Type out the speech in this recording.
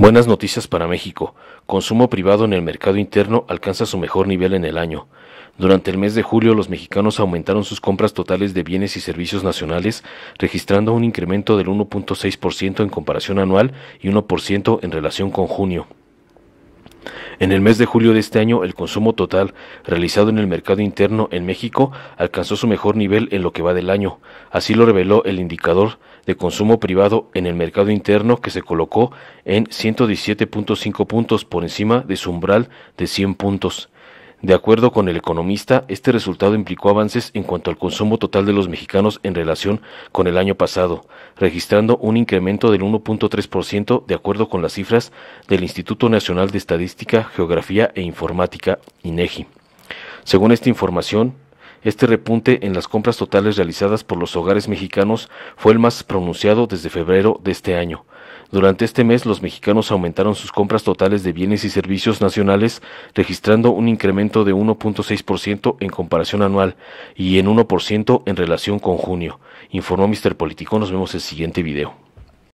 Buenas noticias para México. Consumo privado en el mercado interno alcanza su mejor nivel en el año. Durante el mes de julio los mexicanos aumentaron sus compras totales de bienes y servicios nacionales, registrando un incremento del 1.6% en comparación anual y 1% en relación con junio. En el mes de julio de este año, el consumo total realizado en el mercado interno en México alcanzó su mejor nivel en lo que va del año. Así lo reveló el indicador de consumo privado en el mercado interno que se colocó en 117.5 puntos por encima de su umbral de 100 puntos. De acuerdo con el economista, este resultado implicó avances en cuanto al consumo total de los mexicanos en relación con el año pasado, registrando un incremento del 1.3% de acuerdo con las cifras del Instituto Nacional de Estadística, Geografía e Informática, INEGI. Según esta información, este repunte en las compras totales realizadas por los hogares mexicanos fue el más pronunciado desde febrero de este año, durante este mes, los mexicanos aumentaron sus compras totales de bienes y servicios nacionales, registrando un incremento de 1.6% en comparación anual y en 1% en relación con junio. Informó Mr. Político. Nos vemos en el siguiente video.